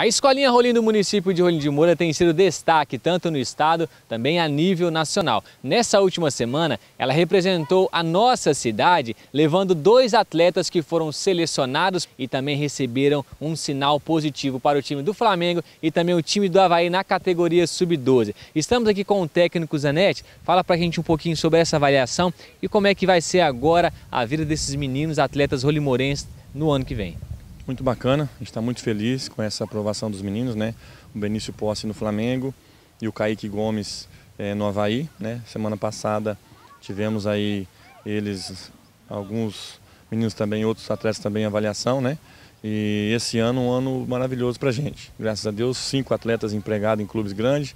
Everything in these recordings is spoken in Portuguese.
A Escolinha Rolim do município de Rolim de Moura tem sido destaque tanto no estado, também a nível nacional. Nessa última semana, ela representou a nossa cidade, levando dois atletas que foram selecionados e também receberam um sinal positivo para o time do Flamengo e também o time do Havaí na categoria sub-12. Estamos aqui com o técnico Zanetti, fala para a gente um pouquinho sobre essa avaliação e como é que vai ser agora a vida desses meninos atletas rolimorenses no ano que vem. Muito bacana, a gente está muito feliz com essa aprovação dos meninos, né? O Benício Posse no Flamengo e o Kaique Gomes é, no Havaí, né? Semana passada tivemos aí eles, alguns meninos também, outros atletas também em avaliação, né? E esse ano um ano maravilhoso para a gente. Graças a Deus, cinco atletas empregados em clubes grandes.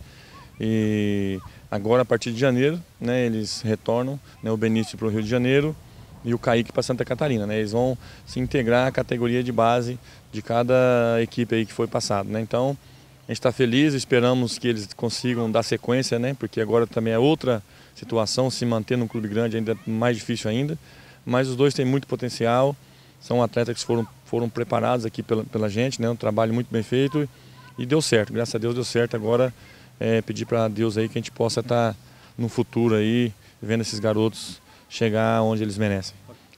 E agora, a partir de janeiro, né, eles retornam, né, o Benício para o Rio de Janeiro, e o Kaique para Santa Catarina, né? Eles vão se integrar à categoria de base de cada equipe aí que foi passado, né? Então, a gente está feliz, esperamos que eles consigam dar sequência, né? Porque agora também é outra situação, se manter num clube grande ainda mais difícil ainda. Mas os dois têm muito potencial, são atletas que foram, foram preparados aqui pela, pela gente, né? Um trabalho muito bem feito e deu certo, graças a Deus deu certo. Agora, é, pedir para Deus aí que a gente possa estar tá, no futuro aí, vendo esses garotos chegar onde eles merecem.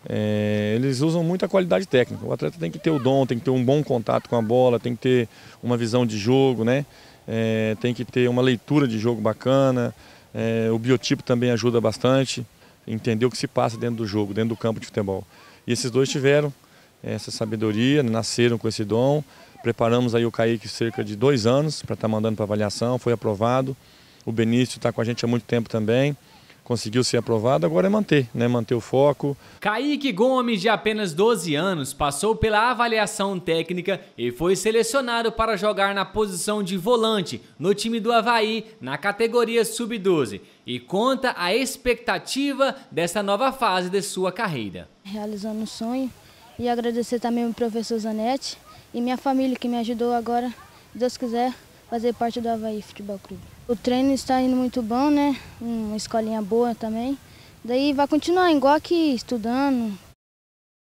É, eles usam muita qualidade técnica. O atleta tem que ter o dom, tem que ter um bom contato com a bola, tem que ter uma visão de jogo, né? É, tem que ter uma leitura de jogo bacana. É, o biotipo também ajuda bastante, entender o que se passa dentro do jogo, dentro do campo de futebol. E esses dois tiveram essa sabedoria, nasceram com esse dom. Preparamos aí o Kaique cerca de dois anos para estar tá mandando para avaliação, foi aprovado. O Benício está com a gente há muito tempo também conseguiu ser aprovado, agora é manter, né? Manter o foco. Kaique Gomes, de apenas 12 anos, passou pela avaliação técnica e foi selecionado para jogar na posição de volante no time do Havaí, na categoria Sub-12, e conta a expectativa dessa nova fase de sua carreira. Realizando um sonho e agradecer também o professor Zanetti e minha família que me ajudou agora, Deus quiser, fazer parte do Havaí Futebol Clube. O treino está indo muito bom, né? Uma escolinha boa também. Daí vai continuar igual aqui, estudando,